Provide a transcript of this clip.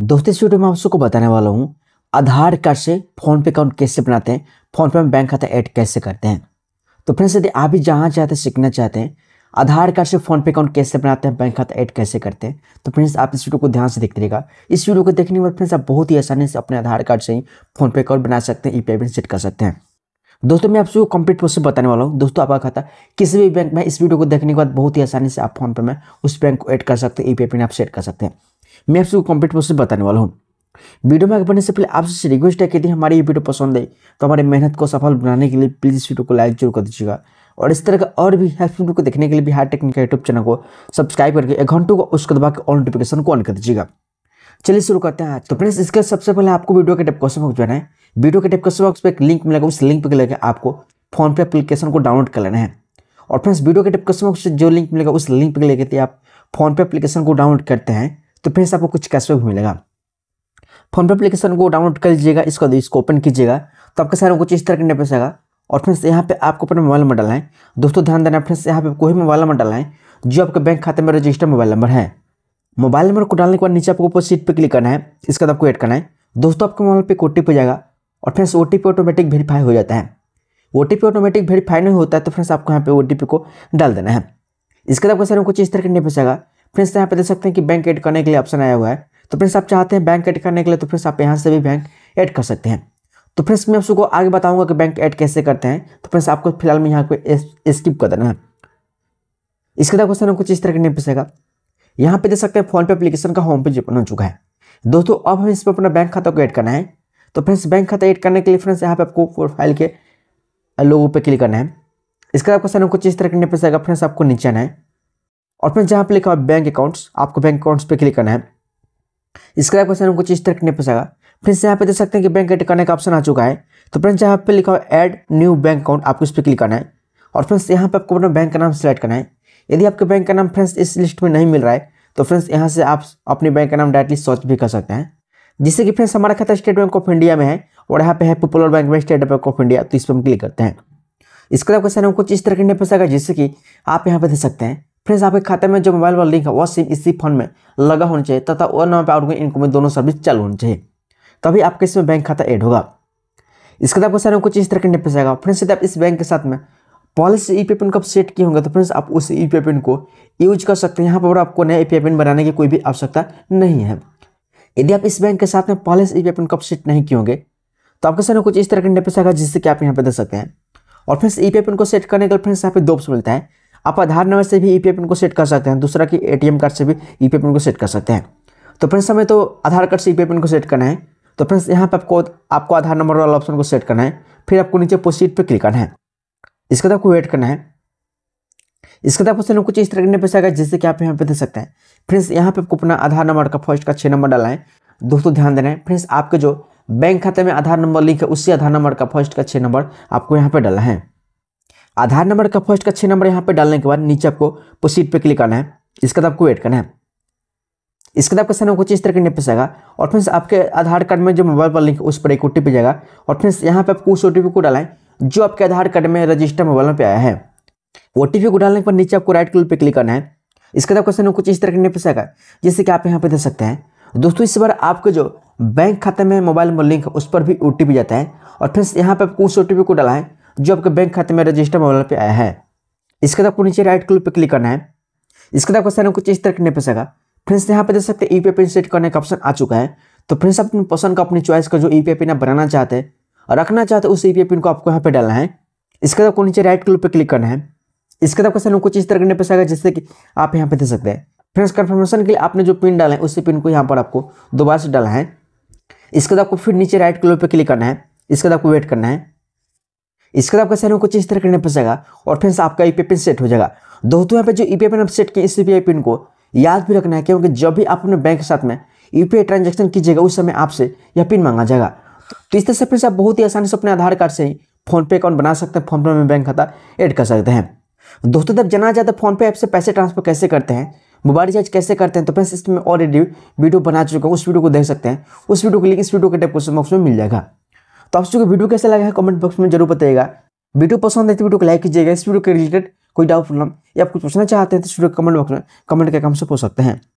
दोस्तों इस वीडियो में आप सबको बताने वाला हूँ आधार कार्ड से फोन पे अकाउंट कैसे बनाते हैं फ़ोनपे में बैंक खाता ऐड कैसे करते हैं तो फ्रेंड्स यदि आप भी जहाँ चाहते हैं सीखना चाहते हैं आधार कार्ड से फोन पे अकाउंट कैसे बनाते हैं बैंक खाता ऐड कैसे करते हैं तो फ्रेंड्स आप इस वीडियो को ध्यान से देखते रहेगा इस वीडियो को देखने के बाद फ्रेंड्स आप बहुत ही आसानी से अपने आधार कार्ड से ही फ़ोनपे अकाउंट बना सकते हैं ई पेमेंट सेट कर सकते हैं दोस्तों मैं सबको कंप्लीट प्रोसेस बताने वाला हूँ दोस्तों आपका खाता किसी भी बैंक में इस वीडियो को देखने के बाद बहुत ही आसानी से आप फोन पे में उस बैंक को ऐड कर सकते हैं ई पेमेंट आप सेट कर सकते हैं मैं आपसे कंप्लीट प्रोसेस बताने वाला हूँ वीडियो में आगे बढ़ने से पहले आपसे रिक्वेस्ट है कि यदि हमारी ये वीडियो पसंद आई तो हमारी मेहनत को सफल बनाने के लिए प्लीज़ इस वीडियो को लाइक जरूर कर दीजिएगा और इस तरह का और भी हेल्पफुल को देखने के लिए भी बिहार टेक्निक का यूट्यूब चैनल को सब्सक्राइब करके एक घंटों को उसको दबा के ऑल नोटिफिकेशन को ऑन कर दीजिएगा चलिए शुरू करते हैं आज तो फ्रेंड्स इसके सबसे पहले आपको वीडियो के टेप क्वेश्चन बॉक्स जाना है वीडियो के टेप क्वेश्चन बॉक्स पर एक लिंक मिलेगा उस लिंक पर लेकर आपको फोन पे एप्लीकेशन को डाउनलोड कर लेना है और फ्रेंड्स वीडियो के टेप क्वेश्चन बॉक्स जो लिंक मिलेगा उस लिंक पर लेकर आप फोन पे एप्लीकेशन को डाउनलोड करते हैं तो फिर से आपको कुछ कैशबैक भी मिलेगा फोन पे एप्लीकेशन को डाउनलोड कर लीजिएगा इसको इसको ओपन कीजिएगा तो आपके सारे कुछ इस तरह का इंटरफेस आएगा और फ्रेंड्स यहाँ पे आपको अपने मोबाइल नंबर डालना है दोस्तों ध्यान देना फ्रेंड्स यहाँ पे कोई मोबाइल नंबर डालना है जो आपके बैंक खाते में रजिस्टर्ड मोबाइल नंबर है मोबाइल नंबर को डालने के बाद नीचे आपको सीट पर क्लिक करना है इसके बाद आपको ऐड करना है दोस्तों आपके मोबाइल पर एक ओ टी जाएगा और friends O T automatic verify हो जाता है ओ टी ऑटोमेटिक वेरीफाई नहीं होता है तो फ्रेंड्स आपको यहाँ पे ओ को डाल देना है इसके बाद आपको सर कुछ इस तरह का इंटरफेस आएगा फ्रेंड्स यहाँ पे देख सकते हैं कि बैंक ऐड करने के लिए ऑप्शन आया हुआ है तो फ्रेंड्स आप चाहते हैं बैंक ऐड करने के लिए तो फ्रेंड्स आप यहाँ से भी बैंक ऐड कर सकते हैं तो फ्रेंड्स मैं आपको आगे बताऊंगा कि बैंक ऐड कैसे करते हैं तो फ्रेंड्स आपको फिलहाल में यहाँ को स्किप कर देना है इसके बाद क्वेश्चन कुछ इस तरह के नहीं पूछेगा यहाँ पे देख सकते हैं फोनपे एप्लीकेशन का होम पेज ओपन हो चुका है दोस्तों अब हमें इस पर अपना बैंक खाता को ऐड करना है तो फ्रेंड्स बैंक खाता ऐड करने के लिए फ्रेंड्स यहाँ पे आपको प्रोफाइल के लोगों पे क्लिक करना है इसके बाद क्वेश्चन कुछ इस तरह के नहीं पूछेगा फ्रेंड्स आपको नीचे आना है और फिर जहाँ पर लिखा हुआ बैंक अकाउंट्स आपको बैंक अकाउंट्स पे क्लिक करना है इसका आपका सामने कुछ इस तरह करने पैसा फ्रेंड्स यहाँ पे देख सकते हैं कि बैंक एड करने का ऑप्शन आ चुका है तो फ्रेंड्स यहाँ पे लिखा हुआ ऐड न्यू बैंक अकाउंट आपको इस पर क्लिक करना है और फ्रेंड्स यहाँ पे आपको अपना बैंक का नाम सेलेक्ट करना है यदि आपके बैंक का नाम फ्रेंड्स इस लिस्ट में नहीं मिल रहा है तो फ्रेंड्स यहाँ से आप अपने बैंक का नाम डायरेक्टली सर्च भी कर सकते हैं जिससे कि फ्रेंड्स हमारा खाता स्टेट बैंक ऑफ इंडिया में है और यहाँ पे है पॉपुलर बैंक में स्टेट बैंक ऑफ इंडिया तो इस पर हम क्लिक करते हैं इसके अलावा क्वेश्चन हम कुछ इस तरह के पड़ सकेगा जिससे कि आप यहाँ पे देख सकते हैं फ्रेंड्स आपके खाते में जो मोबाइल वाला लिंक है वह सिम इसी फोन में लगा होना चाहिए तथा वह नंबर पर आउट इनकम में दोनों सर्विस चालू होनी चाहिए तभी आपके इसमें बैंक खाता ऐड होगा इसके बाद आपको सारे कुछ इस तरह के इंटरफेस आएगा फ्रेंड्स यदि आप इस बैंक के साथ में पॉलिसी ई पी पिन को आप सेट किए होंगे तो फ्रेंड्स आप उस ई पी पिन को यूज कर सकते हैं यहाँ पर आपको नया ई पी पिन बनाने की कोई भी आवश्यकता नहीं है यदि आप इस बैंक के साथ में पहले ई पी पिन को सेट नहीं किए होंगे तो आपके सामने कुछ इस तरह के इंटरफेस आएगा जिससे कि आप यहाँ पर दे सकते हैं और फ्रेंड्स ई पी पिन को सेट करने के लिए फ्रेंड्स यहाँ पे दो ऑप्शन मिलता है आप आधार नंबर से भी ई e पी को सेट कर सकते हैं दूसरा कि ए कार्ड से भी ई e पी को सेट कर सकते हैं तो फ्रेंड्स हमें तो आधार कार्ड से ई e पी को सेट करना है तो फ्रेंड्स यहाँ पर आपको आपको आधार नंबर वाला ऑप्शन को सेट करना है फिर आपको नीचे प्रोसीड पर क्लिक करना है इसके बाद आपको वेट करना है इसके बाद आपको कुछ इस तरह करने पैसा आएगा जैसे कि आप यहाँ पे दे सकते हैं फ्रेंड्स यहाँ पे आपको अपना आधार नंबर का फर्स्ट का छः नंबर डाला है दोस्तों ध्यान देना है फ्रेंड्स आपके जो बैंक खाते में आधार नंबर लिंक है उसी आधार नंबर का फर्स्ट का छः नंबर आपको यहाँ पर डाला है आधार नंबर का फर्स्ट का छः नंबर यहाँ पे डालने के बाद नीचे आपको प्रोसीड पे क्लिक करना है इसके बाद आपको वेट करना है इसके बाद आपका सर कुछ इस तरह के इंटरफेस आएगा और फ्रेंड्स आपके आधार कार्ड में जो मोबाइल पर लिंक उस पर एक ओ टी जाएगा और फ्रेंड्स यहाँ पर आपको उस ओ को डालें जो आपके आधार कार्ड में रजिस्टर मोबाइल पे आया है ओ को डालने के बाद नीचे आपको राइट कलर पर क्लिक करना है इसके बाद क्वेश्चन कुछ इस तरह के इंटरफेस आएगा जैसे कि आप यहाँ पर दे सकते हैं दोस्तों इस बार आपके जो बैंक खाते में मोबाइल नंबर लिंक उस पर भी ओ जाता है और फ्रेंड्स यहाँ पर आपको उस ओ को डाला है जो आपके बैंक खाते में रजिस्टर मोबाइल पे आया है इसके बाद तो आपको नीचे राइट क्लिक पर क्लिक करना है इसके बाद तो आपको कुछ इस तरह करने पड़ेगा फ्रेंड्स यहाँ पे देख सकते हैं ई पिन सेट करने का ऑप्शन आ चुका है तो फ्रेंड्स अपनी पसंद का अपनी चॉइस का जो ई पी पिन आप बनाना चाहते हैं और रखना चाहते हैं उस ई पिन को आपको यहाँ पे डालना है इसके बाद तो आपको नीचे राइट क्लिक पर क्लिक करना है इसके बाद आपको कुछ इस तरह करने पड़ेगा जिससे कि आप यहाँ पे दे सकते हैं फ्रेंड्स कन्फर्मेशन के लिए आपने जो पिन डाला है उसी पिन को यहाँ पर आपको दोबारा से डाला है इसके बाद आपको फिर नीचे राइट क्लिक पर क्लिक करना है इसके बाद आपको वेट करना है इसके बाद आपका साइन को कुछ इस तरह करने पसेगा और फ्रेंड्स आपका ई पिन सेट हो जाएगा दोस्तों यहाँ पे जो ई पिन आप सेट किए इस ई e पिन को याद भी रखना है क्योंकि जब भी आप अपने बैंक के साथ में यू e ट्रांजेक्शन कीजिएगा उस समय आपसे यह पिन मांगा जाएगा तो इस तरह से फ्रेंड्स आप बहुत ही आसानी से अपने आधार कार्ड से ही फ़ोनपे अकाउंट बना सकते हैं फ़ोनपे में बैंक खाता ऐड कर सकते हैं दोस्तों जब जाना जाता है फ़ोनपे ऐप से पैसे ट्रांसफर कैसे करते हैं मोबाइल रिचार्ज कैसे करते हैं तो फ्रेंड्स इसमें ऑलरेडी वीडियो बना चुका हूँ उस वीडियो को देख सकते हैं उस वीडियो को लिंक इस वीडियो के डेस्क्रिप्शन बॉक्स में मिल जाएगा तो आप सबको वीडियो कैसा लगा है कमेंट बॉक्स में जरूर बताइएगा वीडियो पसंद आए तो वीडियो को लाइक कीजिएगा इस वीडियो के रिलेटेड कोई डाउट प्रॉब्लम या आप कुछ पूछना चाहते हैं तो वीडियो कमेंट बॉक्स में कमेंट करके हमसे पूछ सकते हैं